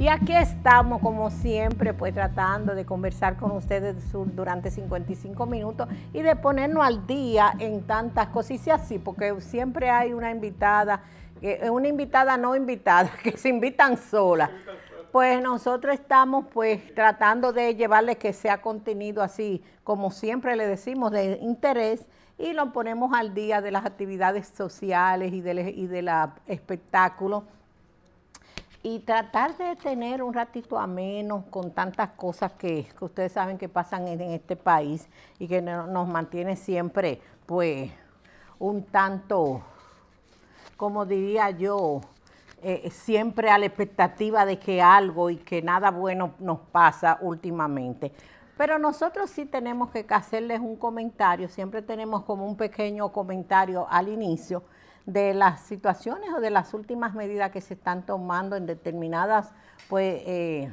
Y aquí estamos, como siempre, pues tratando de conversar con ustedes durante 55 minutos y de ponernos al día en tantas cosas. Y así, porque siempre hay una invitada, eh, eh, una invitada no invitada, que se invitan sola. Pues nosotros estamos pues tratando de llevarles que sea contenido así, como siempre le decimos, de interés y lo ponemos al día de las actividades sociales y del, y de ah, espectáculos y tratar de tener un ratito a menos con tantas cosas que, ustedes saben que pasan en, este país y que nos mantiene siempre, pues, un tanto, como diría yo, eh, siempre a la expectativa de que algo y que nada bueno nos pasa últimamente. Pero nosotros sí tenemos que hacerles un comentario, siempre tenemos como un pequeño comentario al inicio de las situaciones o de las últimas medidas que se están tomando en determinadas pues, eh,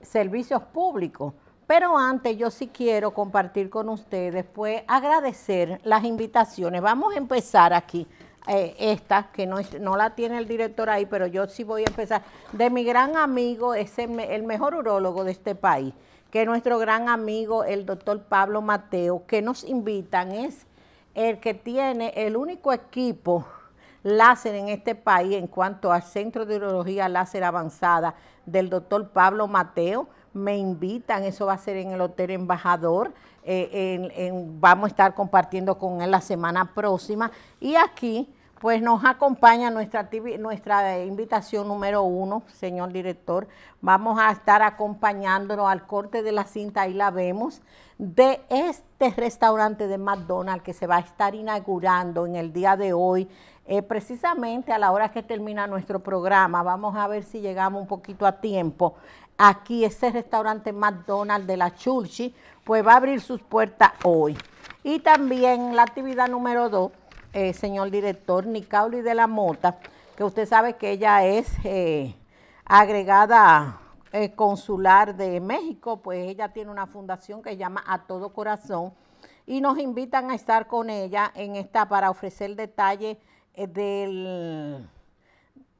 servicios públicos. Pero antes yo sí quiero compartir con ustedes, pues agradecer las invitaciones. Vamos a empezar aquí, eh, esta que no, no la tiene el director ahí, pero yo sí voy a empezar, de mi gran amigo, es el, mejor urólogo de este país, que es nuestro gran amigo, el doctor Pablo Mateo, que nos invitan, es el que tiene el único equipo láser en este país en cuanto al Centro de Urología Láser Avanzada del doctor Pablo Mateo. Me invitan, eso va a ser en el Hotel Embajador. Eh, vamos a estar compartiendo con él la semana próxima. Y aquí, pues nos acompaña nuestra, nuestra eh, invitación número uno, señor director. Vamos a estar acompañándonos al corte de la cinta, ahí la vemos, de este restaurante de McDonald's que se va a estar inaugurando en el día de hoy eh, precisamente a la hora que termina nuestro programa, vamos a ver si llegamos un poquito a tiempo. Aquí ese restaurante McDonald's de la Churchi, pues va a abrir sus puertas hoy. Y también la actividad número dos, eh, señor director Nicauli de la Mota, que usted sabe que ella es eh, agregada consular de México, pues ella tiene una fundación que llama A Todo Corazón y nos invitan a estar con ella en esta para ofrecer detalles eh, del,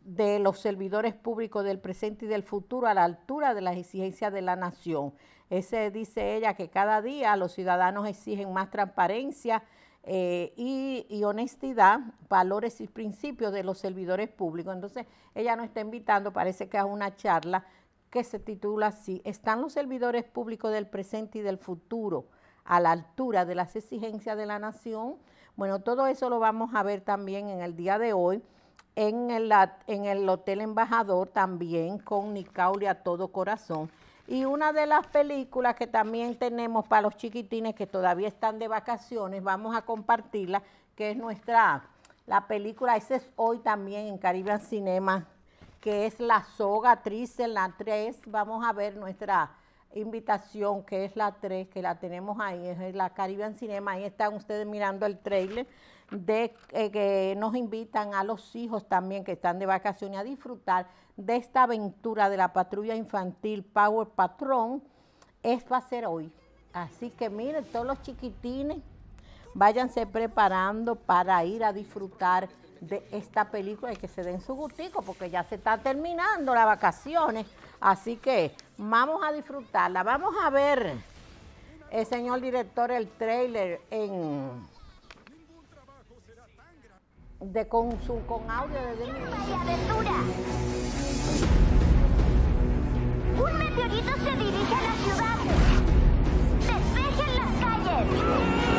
de los servidores públicos del presente y del futuro a la altura de las exigencias de la nación. Ese dice ella que cada día los ciudadanos exigen más transparencia eh, y, y, honestidad, valores y principios de los servidores públicos. Entonces, ella nos está invitando, parece que a una charla que se titula así, ¿están los servidores públicos del presente y del futuro a la altura de las exigencias de la nación? Bueno, todo eso lo vamos a ver también en el día de hoy. En el, en el Hotel Embajador también con Nicaulia a todo corazón. Y una de las películas que también tenemos para los chiquitines que todavía están de vacaciones, vamos a compartirla, que es nuestra, la película, esa es hoy también en Caribbean Cinema, que es La Soga, en la 3, vamos a ver nuestra invitación, que es la 3, que la tenemos ahí, es la Caribbean Cinema, ahí están ustedes mirando el trailer, de eh, que nos invitan a los hijos también que están de vacaciones a disfrutar de esta aventura de la patrulla infantil Power Patrón. Esto va a ser hoy. Así que miren, todos los chiquitines, váyanse preparando para ir a disfrutar de esta película y que se den su gustico porque ya se está terminando las vacaciones. Así que Vamos a disfrutarla. Vamos a ver, el eh, señor director, el trailer en de con su con audio desde aventura. Un meteorito se dirige a la ciudad. Despejen las calles.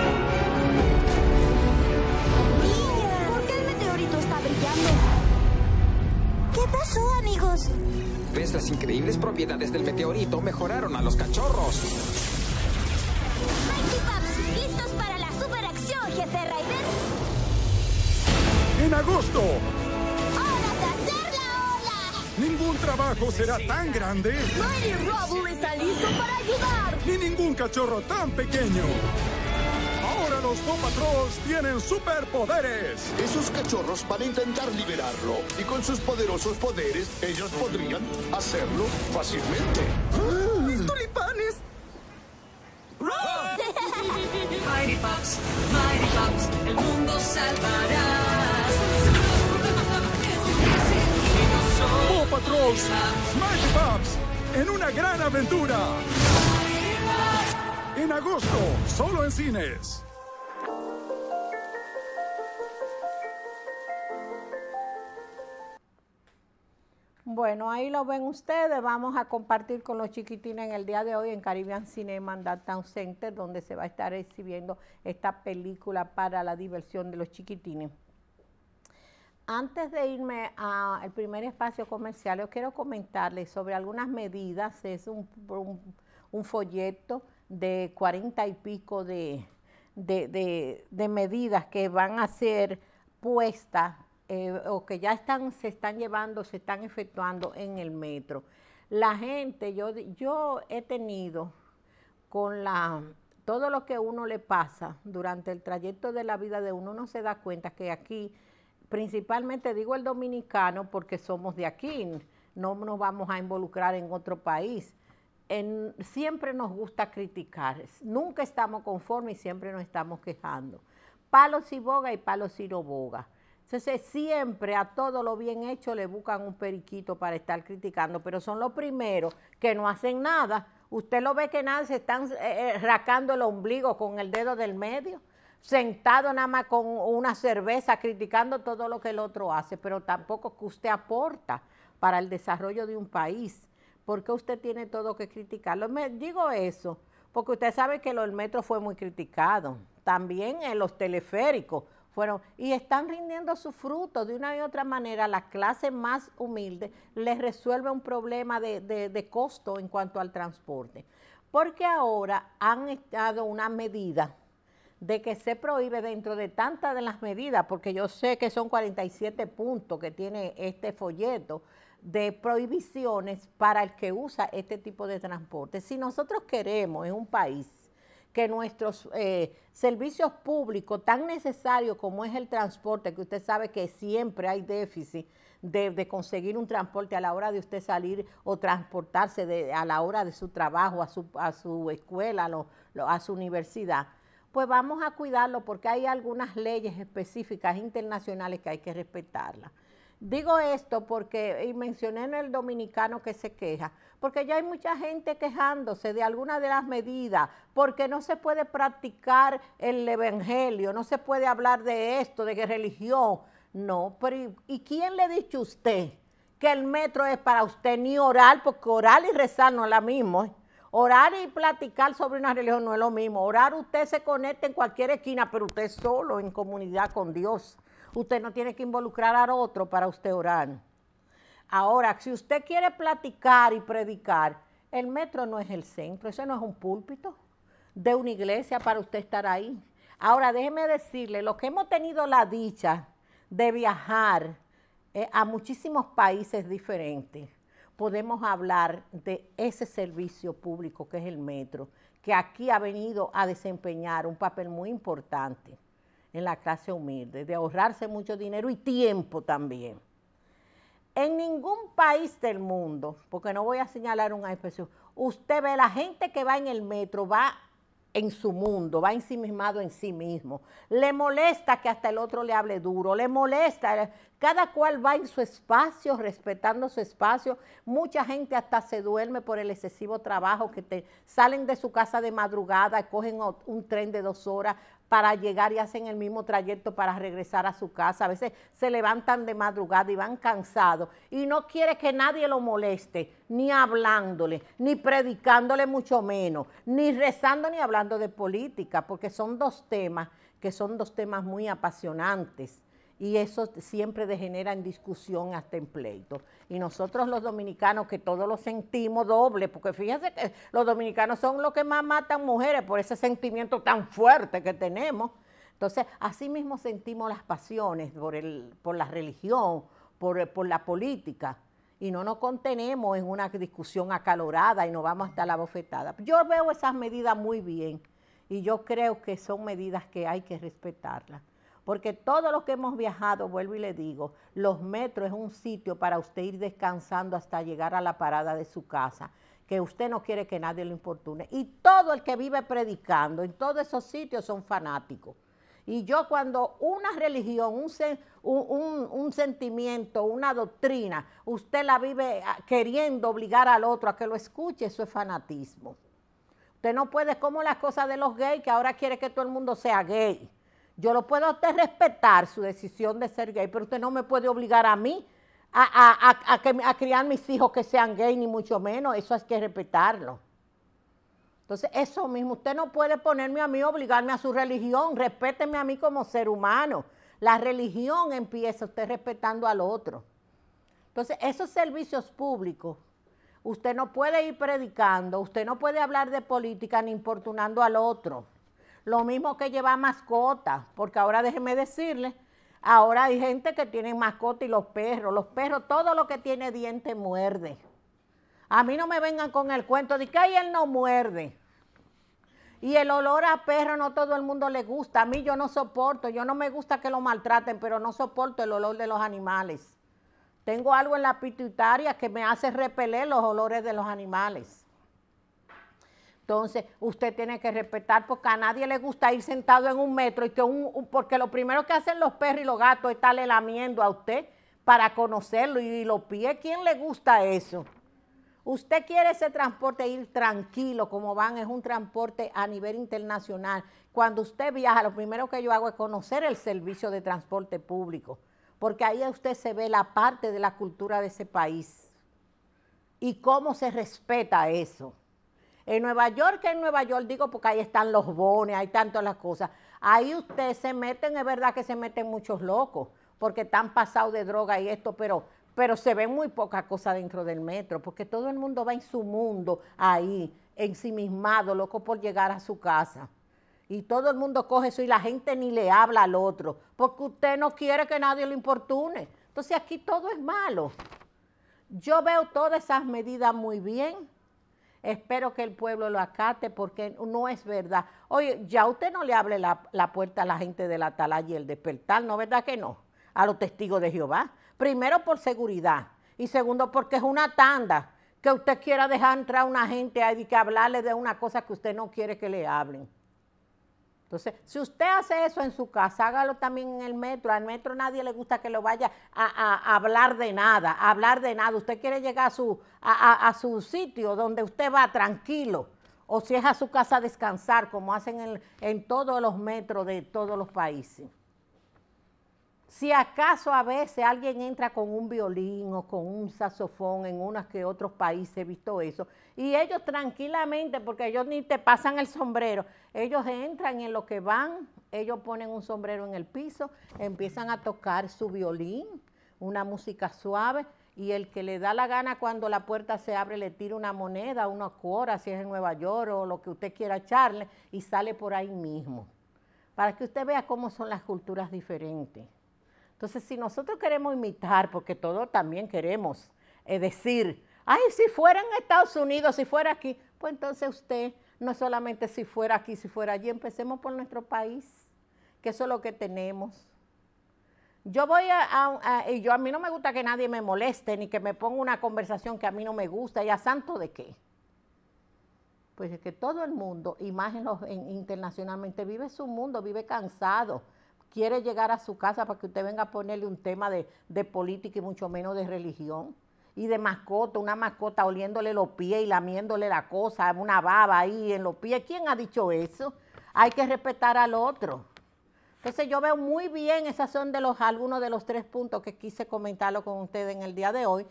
¿Ves las increíbles propiedades del meteorito? Mejoraron a los cachorros. ¡Mighty Pups! ¿listos para la superacción, jefe Raider? ¡En agosto! ¡Hora de hacer la ola! Ningún trabajo será tan grande. Mighty Robo está listo para ayudar. Ni ningún cachorro tan pequeño los Paw tienen superpoderes. Esos cachorros van a intentar liberarlo y con sus poderosos poderes ellos podrían hacerlo fácilmente. ¡Mis tulipanes! Mighty Pups, Mighty Pups, el mundo salvarás. Paw Patrols, Mighty Pups! en una gran aventura. En agosto, solo en cines. Bueno, ahí lo ven ustedes. Vamos a compartir con los chiquitines en el día de hoy en Caribbean Cinema and Downtown Center, donde se va a estar exhibiendo esta película para la diversión de los chiquitines. Antes de irme al primer espacio comercial, yo quiero comentarles sobre algunas medidas. Es un, folleto de cuarenta y pico de medidas que van a ser puestas eh, o que ya están, se están llevando, se están efectuando en el metro. La gente, yo, yo he tenido con la todo lo que uno le pasa durante el trayecto de la vida de uno, uno se da cuenta que aquí, principalmente digo el dominicano porque somos de aquí, no nos vamos a involucrar en otro país. siempre nos gusta criticar, nunca estamos conformes y siempre nos estamos quejando. Palos y boga y palos y no boga. Entonces siempre a todo lo bien hecho le buscan un periquito para estar criticando, pero son los primeros que no hacen nada. Usted lo ve que nadie se están eh, eh, racando el ombligo con el dedo del medio, sentado nada más con una cerveza, criticando todo lo que el otro hace, pero tampoco que usted aporta para el desarrollo de un país. porque usted tiene todo que criticarlo? Me digo eso, porque usted sabe que lo metro fue muy criticado, también en los teleféricos y están rindiendo su fruto de una y otra manera. La clase más humilde les resuelve un problema de, de, costo en cuanto al transporte, porque ahora han estado una medida de que se prohíbe dentro de tantas de las medidas, porque yo sé que son 47 puntos que tiene este folleto de prohibiciones para el que usa este tipo de transporte. Si nosotros queremos en un país que nuestros eh, servicios públicos, tan necesarios como es el transporte, que usted sabe que siempre hay déficit de, conseguir un transporte a la hora de usted salir o transportarse a la hora de su trabajo, a su, a su escuela, a su universidad, pues vamos a cuidarlo porque hay algunas leyes específicas internacionales que hay que respetarlas. Digo esto porque, y mencioné en el dominicano que se queja, porque ya hay mucha gente quejándose de alguna de las medidas, porque no se puede practicar el evangelio, no se puede hablar de esto, de que religión. No, pero ¿y, quién le ha dicho a usted que el metro es para usted ni orar? Porque orar y rezar no es lo mismo. ¿eh? Orar y platicar sobre una religión no es lo mismo. Orar usted se conecta en cualquier esquina, pero usted solo en comunidad con Dios. Usted no tiene que involucrar a otro para usted orar. Ahora, si usted quiere platicar y predicar, el metro no es el centro, ese no es un púlpito de una iglesia para usted estar ahí. Ahora, déjeme decirle, los que hemos tenido la dicha de viajar eh, a muchísimos países diferentes, podemos hablar de ese servicio público que es el metro, que aquí ha venido a desempeñar un papel muy importante en la clase humilde, de ahorrarse mucho dinero y tiempo también. En ningún país del mundo, porque no voy a señalar un específico, usted ve la gente que va en el metro, va en su mundo, va ensimismado en sí mismo. Le molesta que hasta el otro le hable duro, le molesta. Eh, cada cual va en su espacio, respetando su espacio. Mucha gente hasta se duerme por el excesivo trabajo que te, salen de su casa de madrugada, cogen un tren de dos horas, para llegar y hacen el mismo trayecto para regresar a su casa. A veces se levantan de madrugada y van cansados y no quiere que nadie lo moleste, ni hablándole, ni predicándole mucho menos, ni rezando ni hablando de política, porque son dos temas que son dos temas muy apasionantes y eso siempre degenera en discusión hasta en pleito. Y nosotros los dominicanos que todos lo sentimos doble, porque fíjense que los dominicanos son los que más matan mujeres por ese sentimiento tan fuerte que tenemos. Entonces, así mismo sentimos las pasiones por, por la religión, por, por la política, y no nos contenemos en una discusión acalorada y nos vamos hasta la bofetada. Yo veo esas medidas muy bien y yo creo que son medidas que hay que respetarlas porque todos los que hemos viajado, vuelvo y le digo, los metros es un sitio para usted ir descansando hasta llegar a la parada de su casa, que usted no quiere que nadie lo importune. Y todo el que vive predicando en todos esos sitios son fanáticos. Y yo cuando una religión, un, sentimiento, una doctrina, usted la vive ah, queriendo obligar al otro a que lo escuche, eso es fanatismo. Usted no puede, como las cosas de los gays, que ahora quiere que todo el mundo sea gay. Yo lo puedo usted respetar su decisión de ser gay, pero usted no me puede obligar a mí a, a, que, a criar mis hijos que sean gay, ni mucho menos. Eso hay que respetarlo. Entonces, eso mismo, usted no puede ponerme a mí, obligarme a su religión, respéteme a mí como ser humano. La religión empieza usted respetando al otro. Entonces, esos servicios públicos, usted no puede ir predicando, usted no puede hablar de política ni importunando al otro. Lo mismo que lleva mascota, porque ahora déjenme decirle, ahora hay gente que tiene mascota y los perros. Los perros, todo lo que tiene diente muerde. A mí no me vengan con el cuento de que ahí él no muerde. Y el olor a perro no todo el mundo le gusta. A mí yo no soporto, yo no me gusta que lo maltraten, pero no soporto el olor de los animales. Tengo algo en la pituitaria que me hace repeler los olores de los animales. Entonces, usted tiene que respetar porque a nadie le gusta ir sentado en un metro y que porque lo primero que hacen los perros y los gatos es estarle lamiendo a usted para conocerlo y, lo los pies, ¿quién le gusta eso? Usted quiere ese transporte ir tranquilo, como van, es un transporte a nivel internacional. Cuando usted viaja, lo primero que yo hago es conocer el servicio de transporte público, porque ahí usted se ve la parte de la cultura de ese país y cómo se respeta eso. En Nueva York, en Nueva York, digo, porque ahí están los bones, hay tantas las cosas. Ahí ustedes se meten, es verdad que se meten muchos locos, porque están pasados de droga y esto, pero, pero se ve muy poca cosa dentro del metro, porque todo el mundo va en su mundo ahí, ensimismado, loco por llegar a su casa. Y todo el mundo coge eso y la gente ni le habla al otro, porque usted no quiere que nadie lo importune. Entonces aquí todo es malo. Yo veo todas esas medidas muy bien, Espero que el pueblo lo acate porque no es verdad. Oye, ya usted no le abre la, puerta a la gente del la atalaya y el despertar, ¿no verdad que no? A los testigos de Jehová. Primero por seguridad y segundo porque es una tanda que usted quiera dejar entrar a una gente ahí y que hablarle de una cosa que usted no quiere que le hablen. Entonces, si usted hace eso en su casa, hágalo también en el metro. Al metro nadie le gusta que lo vaya a, hablar de nada, a hablar de nada. Usted quiere llegar a su, a, su sitio donde usted va tranquilo. O si es a su casa a descansar, como hacen en, todos los metros de todos los países. Si acaso a veces alguien entra con un violín o con un saxofón en unos que otros países he visto eso, y ellos tranquilamente, porque ellos ni te pasan el sombrero, ellos entran en lo que van, ellos ponen un sombrero en el piso, empiezan a tocar su violín, una música suave, y el que le da la gana cuando la puerta se abre le tira una moneda, una cuora, si es en Nueva York o lo que usted quiera echarle, y sale por ahí mismo. Para que usted vea cómo son las culturas diferentes. Entonces, si nosotros queremos imitar, porque todos también queremos eh, decir, ay, si fuera en Estados Unidos, si fuera aquí, pues entonces usted no solamente si fuera aquí, si fuera allí, empecemos por nuestro país, que eso es lo que tenemos. Yo voy a, y yo a mí no me gusta que nadie me moleste, ni que me ponga una conversación que a mí no me gusta, y a santo de qué. Pues es que todo el mundo, y más internacionalmente, vive su mundo, vive cansado, quiere llegar a su casa para que usted venga a ponerle un tema de, de política y mucho menos de religión y de mascota, una mascota oliéndole los pies y lamiéndole la cosa, una baba ahí en los pies. ¿Quién ha dicho eso? Hay que respetar al otro. Entonces yo veo muy bien, esos son de los algunos de los tres puntos que quise comentarlo con ustedes en el día de hoy.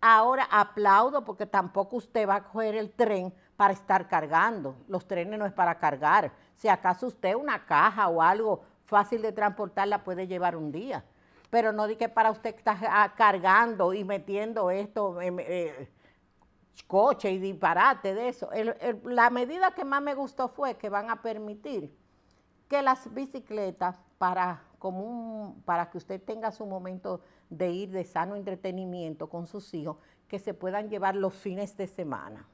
Ahora aplaudo porque tampoco usted va a coger el tren para estar cargando. Los trenes no es para cargar. Si acaso usted una caja o algo fácil de transportar la puede llevar un día pero no di para usted que está ah, cargando y metiendo esto, em, eh, coche y disparate de eso. la medida que más me gustó fue que van a permitir que las bicicletas para para que usted tenga su momento de ir de sano entretenimiento con sus hijos, que se puedan llevar los fines de semana.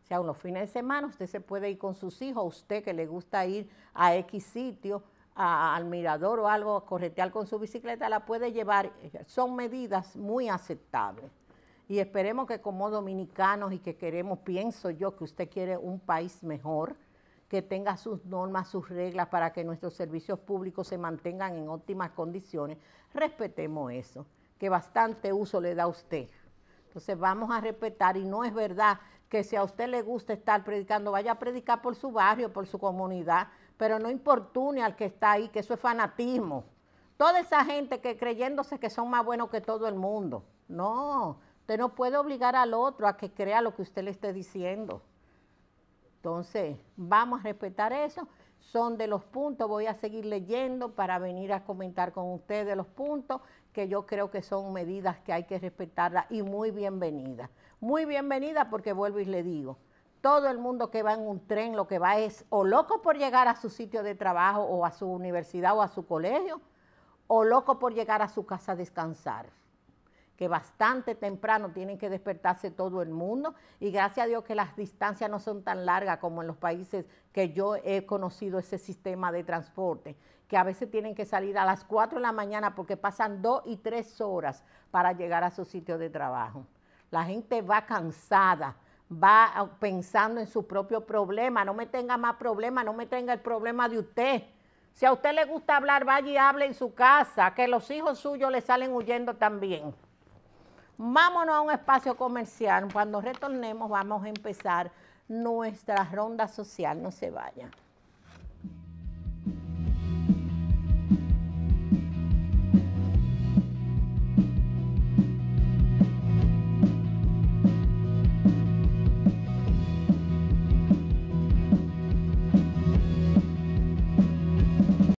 O sea, los fines de semana usted se puede ir con sus hijos, usted que le gusta ir a X sitio, al mirador o algo, a corretear con su bicicleta, la puede llevar. Son medidas muy aceptables. Y esperemos que como dominicanos y que queremos, pienso yo, que usted quiere un país mejor, que tenga sus normas, sus reglas para que nuestros servicios públicos se mantengan en óptimas condiciones, respetemos eso, que bastante uso le da a usted. Entonces vamos a respetar y no es verdad que si a usted le gusta estar predicando, vaya a predicar por su barrio, por su comunidad, pero no importune al que está ahí, que eso es fanatismo. Toda esa gente que creyéndose que son más buenos que todo el mundo. No, usted no puede obligar al otro a que crea lo que usted le esté diciendo. Entonces, vamos a respetar eso. Son de los puntos, voy a seguir leyendo para venir a comentar con ustedes los puntos que yo creo que son medidas que hay que respetarlas y muy bienvenidas muy bienvenida porque vuelvo y le digo, todo el mundo que va en un tren lo que va es o loco por llegar a su sitio de trabajo o a su universidad o a su colegio, o loco por llegar a su casa a descansar, que bastante temprano tienen que despertarse todo el mundo y gracias a Dios que las distancias no son tan largas como en los países que yo he conocido ese sistema de transporte, que a veces tienen que salir a las 4 de la mañana porque pasan 2 y 3 horas para llegar a su sitio de trabajo. La gente va cansada, va ah, pensando en su propio problema. No me tenga más problema, no me tenga el problema de usted. Si a usted le gusta hablar, vaya y hable en su casa, que los hijos suyos le salen huyendo también. Vámonos a un espacio comercial. Cuando retornemos vamos a empezar nuestra ronda social. No se vayan.